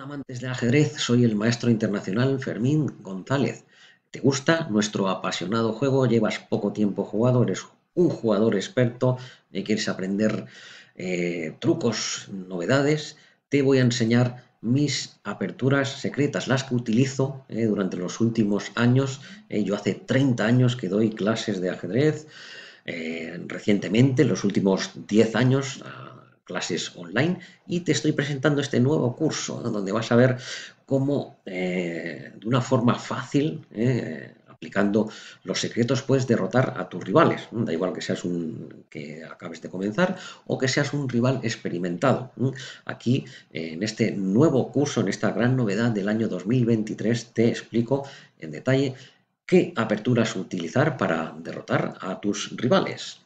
amantes del ajedrez? Soy el maestro internacional Fermín González. ¿Te gusta nuestro apasionado juego? ¿Llevas poco tiempo jugado? ¿Eres un jugador experto? y eh, ¿Quieres aprender eh, trucos, novedades? Te voy a enseñar mis aperturas secretas, las que utilizo eh, durante los últimos años. yo hace 30 años que doy clases de ajedrez. recientemente, los últimos 10 años, ah, clases online y te estoy presentando este nuevo curso donde vas a ver cómo eh, de una forma fácil, eh, aplicando los secretos, puedes derrotar a tus rivales. Da igual que seas un que acabes de comenzar o que seas un rival experimentado. Aquí, en este nuevo curso, en esta gran novedad del año 2023, te explico en detalle qué aperturas utilizar para derrotar a tus rivales.